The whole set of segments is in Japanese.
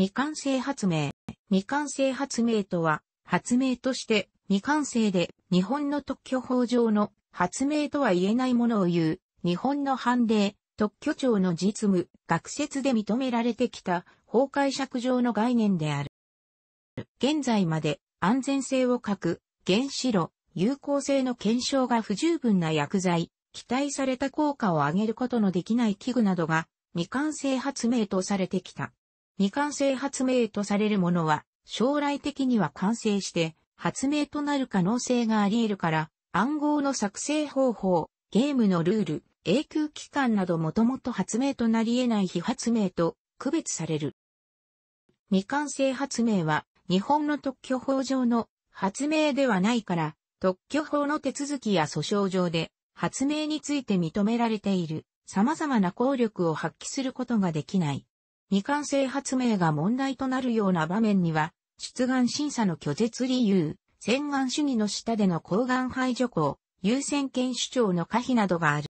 未完成発明。未完成発明とは、発明として未完成で日本の特許法上の発明とは言えないものを言う、日本の判例、特許庁の実務、学説で認められてきた法解釈上の概念である。現在まで安全性を欠く、原子炉、有効性の検証が不十分な薬剤、期待された効果を上げることのできない器具などが未完成発明とされてきた。未完成発明とされるものは、将来的には完成して、発明となる可能性があり得るから、暗号の作成方法、ゲームのルール、永久期間などもともと発明となり得ない非発明と区別される。未完成発明は日本の特許法上の発明ではないから特許法の手続きや訴訟上で発明について認められている様々な効力を発揮することができない未完成発明が問題となるような場面には、出願審査の拒絶理由、洗顔主義の下での抗がん排除法、優先権主張の可否などがある。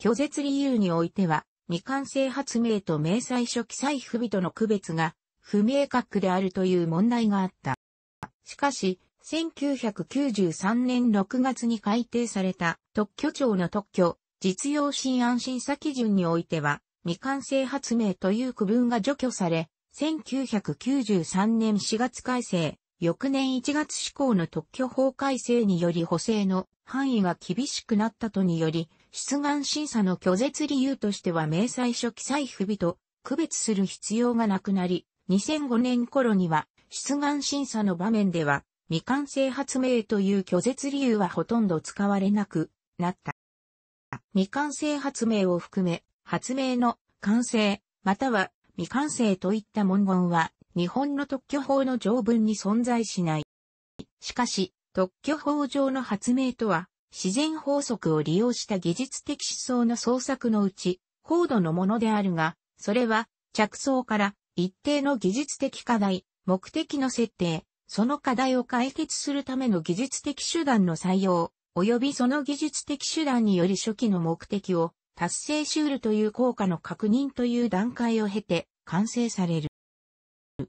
拒絶理由においては、未完成発明と明細書記載不備との区別が不明確であるという問題があった。しかし、1993年6月に改定された特許庁の特許、実用新案審査基準においては、未完成発明という区分が除去され、1993年4月改正、翌年1月施行の特許法改正により補正の範囲が厳しくなったとにより、出願審査の拒絶理由としては明細書記載不備と区別する必要がなくなり、2005年頃には出願審査の場面では未完成発明という拒絶理由はほとんど使われなくなった。未完成発明を含め発明の完成、または未完成といった文言は日本の特許法の条文に存在しない。しかし、特許法上の発明とは、自然法則を利用した技術的思想の創作のうち、高度のものであるが、それは、着想から一定の技術的課題、目的の設定、その課題を解決するための技術的手段の採用、及びその技術的手段により初期の目的を達成シュールという効果の確認という段階を経て完成される。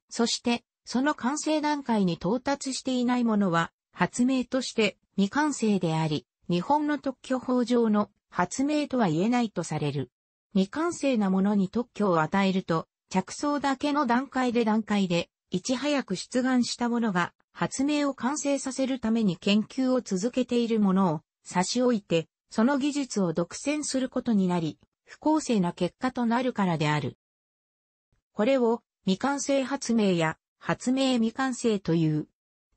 そして、その完成段階に到達していないものは、発明として未完成であり、日本の特許法上の発明とは言えないとされる。未完成なものに特許を与えると、着想だけの段階で段階で、いち早く出願したものが、発明を完成させるために研究を続けているものを差し置いて、その技術を独占することになり、不公正な結果となるからである。これを未完成発明や発明未完成という。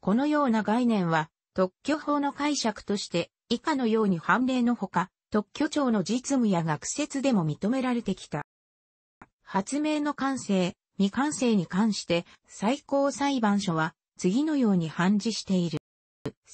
このような概念は特許法の解釈として以下のように判例のほか特許庁の実務や学説でも認められてきた。発明の完成、未完成に関して最高裁判所は次のように判事している。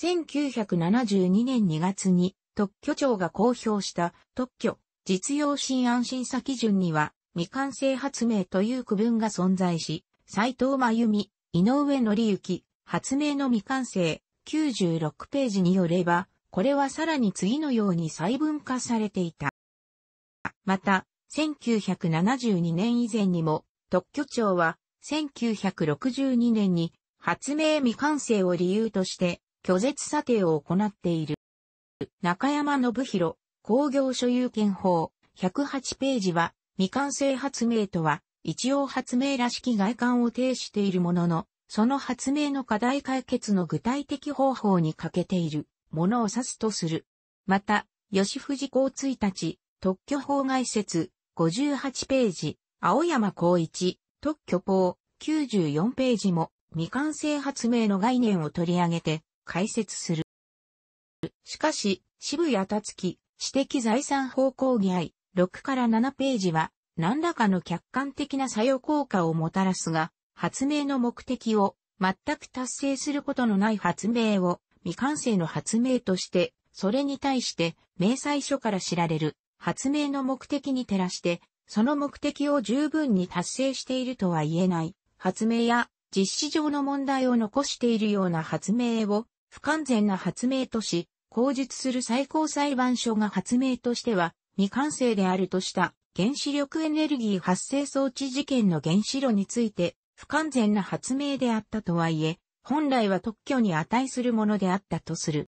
1972年2月に特許庁が公表した特許実用新案審査基準には未完成発明という区分が存在し、斉藤真由美、井上則之、発明の未完成96ページによれば、これはさらに次のように細分化されていた。また、1972年以前にも特許庁は1962年に発明未完成を理由として拒絶査定を行っている。プ、中山信弘、工業所有権法、108ページは、未完成発明とは、一応発明らしき外観を呈しているものの、その発明の課題解決の具体的方法に欠けているものを指すとする。また、吉藤公一日、特許法外説、58ページ、青山光一、特許法、94ページも、未完成発明の概念を取り上げて、解説する。しかし、渋谷たつき、私的財産法抗議愛、6から7ページは、何らかの客観的な作用効果をもたらすが、発明の目的を全く達成することのない発明を未完成の発明として、それに対して明細書から知られる発明の目的に照らして、その目的を十分に達成しているとは言えない発明や実施上の問題を残しているような発明を不完全な発明とし、口述する最高裁判所が発明としては未完成であるとした原子力エネルギー発生装置事件の原子炉について不完全な発明であったとはいえ、本来は特許に値するものであったとする。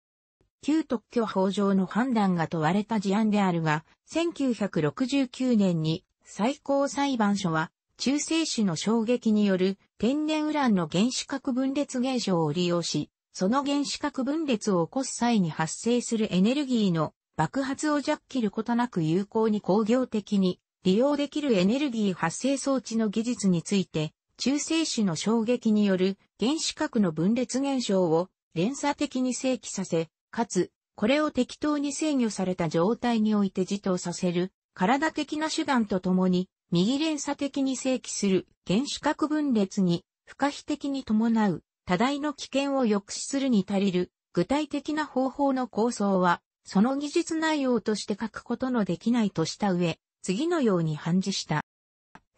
旧特許法上の判断が問われた事案であるが、1969年に最高裁判所は、中性子の衝撃による天然ウランの原子核分裂現象を利用し、その原子核分裂を起こす際に発生するエネルギーの爆発を弱切ることなく有効に工業的に利用できるエネルギー発生装置の技術について、中性子の衝撃による原子核の分裂現象を連鎖的に正規させ、かつ、これを適当に制御された状態において自動させる、体的な手段とともに、右連鎖的に正規する原子核分裂に、不可避的に伴う多大の危険を抑止するに足りる具体的な方法の構想は、その技術内容として書くことのできないとした上、次のように判事した。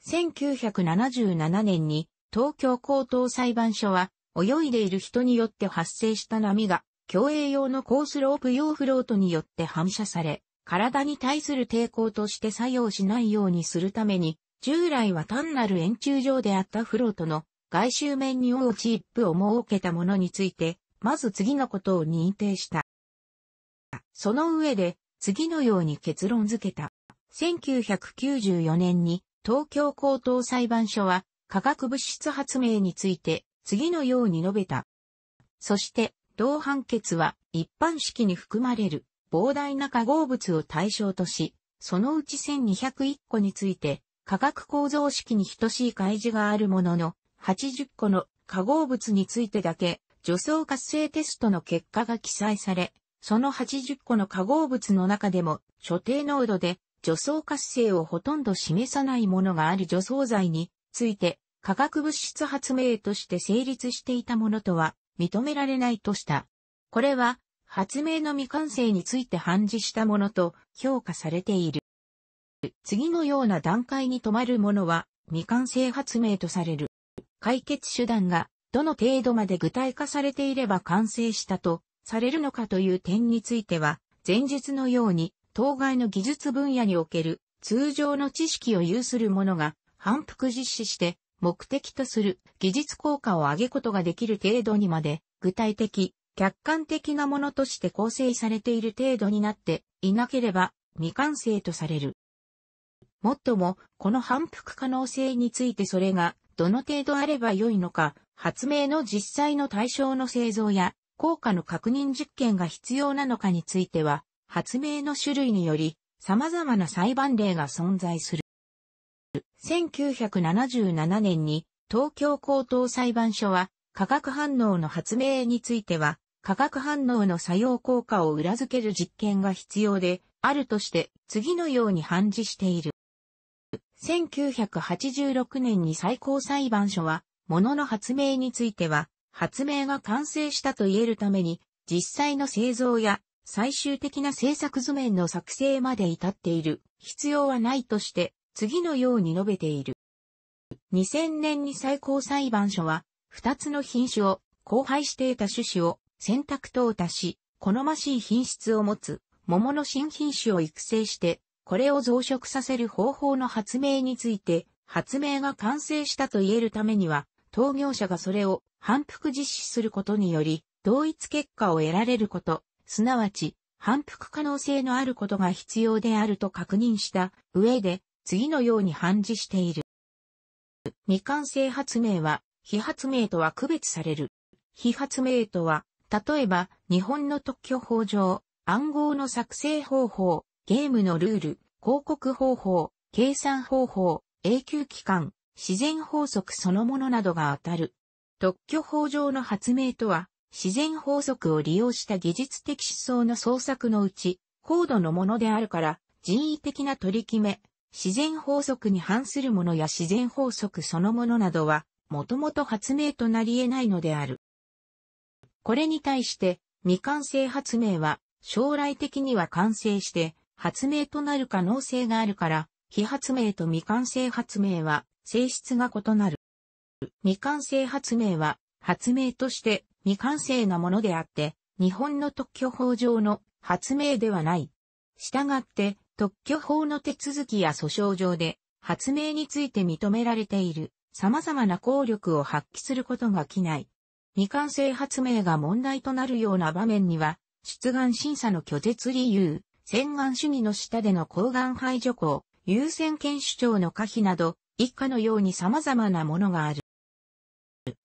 1977年に東京高等裁判所は泳いでいる人によって発生した波が競泳用のコースロープ用フロートによって反射され、体に対する抵抗として作用しないようにするために、従来は単なる円柱状であったフロートの外周面に覆いチップを設けたものについて、まず次のことを認定した。その上で、次のように結論付けた。1994年に東京高等裁判所は化学物質発明について次のように述べた。そして同判決は一般式に含まれる膨大な化合物を対象とし、そのうち1201個について化学構造式に等しい開示があるものの、80個の化合物についてだけ、除草活性テストの結果が記載され、その80個の化合物の中でも、所定濃度で除草活性をほとんど示さないものがある除草剤について、化学物質発明として成立していたものとは認められないとした。これは、発明の未完成について反示したものと評価されている。次のような段階に止まるものは未完成発明とされる。解決手段がどの程度まで具体化されていれば完成したとされるのかという点については、前述のように、当該の技術分野における通常の知識を有する者が反復実施して目的とする技術効果を上げことができる程度にまで具体的、客観的なものとして構成されている程度になっていなければ未完成とされる。もっとも、この反復可能性についてそれがどの程度あれば良いのか、発明の実際の対象の製造や、効果の確認実験が必要なのかについては、発明の種類により、様々な裁判例が存在する。1977年に、東京高等裁判所は、化学反応の発明については、化学反応の作用効果を裏付ける実験が必要で、あるとして、次のように判事している。1986年に最高裁判所は、物の発明については、発明が完成したと言えるために、実際の製造や最終的な製作図面の作成まで至っている必要はないとして、次のように述べている。2000年に最高裁判所は、2つの品種を交配していた種子を選択を足し、好ましい品質を持つ桃の新品種を育成して、これを増殖させる方法の発明について、発明が完成したと言えるためには、当業者がそれを反復実施することにより、同一結果を得られること、すなわち、反復可能性のあることが必要であると確認した上で、次のように反示している。未完成発明は、非発明とは区別される。非発明とは、例えば、日本の特許法上、暗号の作成方法、ゲームのルール、広告方法、計算方法、永久期間、自然法則そのものなどが当たる。特許法上の発明とは、自然法則を利用した技術的思想の創作のうち、高度のものであるから、人為的な取り決め、自然法則に反するものや自然法則そのものなどは、もともと発明となり得ないのである。これに対して、未完成発明は、将来的には完成して、発明となる可能性があるから、非発明と未完成発明は性質が異なる。未完成発明は発明として未完成なものであって、日本の特許法上の発明ではない。したがって、特許法の手続きや訴訟上で発明について認められている様々な効力を発揮することが機い。未完成発明が問題となるような場面には、出願審査の拒絶理由、洗顔主義の下での抗がん排除項、優先権主張の可否など、以下のように様々なものがある。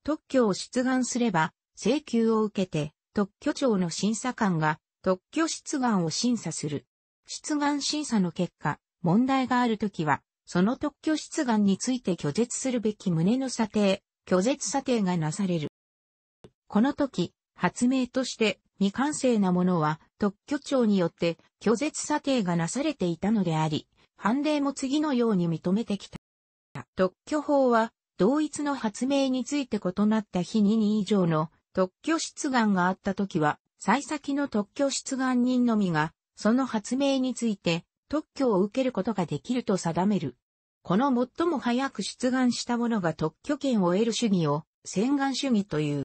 特許を出願すれば、請求を受けて、特許庁の審査官が特許出願を審査する。出願審査の結果、問題があるときは、その特許出願について拒絶するべき旨の査定、拒絶査定がなされる。このき、発明として未完成なものは特許庁によって拒絶査定がなされていたのであり、判例も次のように認めてきた。特許法は、同一の発明について異なった日に2以上の特許出願があったときは、最先の特許出願人のみが、その発明について特許を受けることができると定める。この最も早く出願した者が特許権を得る主義を、洗顔主義という。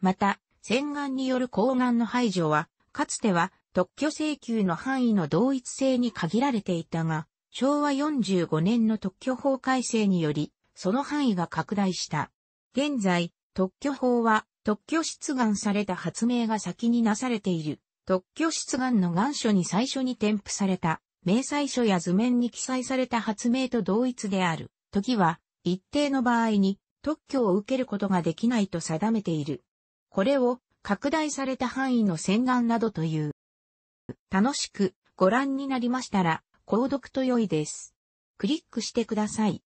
また、洗顔による抗がんの排除は、かつては特許請求の範囲の同一性に限られていたが、昭和45年の特許法改正により、その範囲が拡大した。現在、特許法は特許出願された発明が先になされている。特許出願の願書に最初に添付された、明細書や図面に記載された発明と同一である。時は、一定の場合に特許を受けることができないと定めている。これを拡大された範囲の洗顔などという。楽しくご覧になりましたら、購読と良いです。クリックしてください。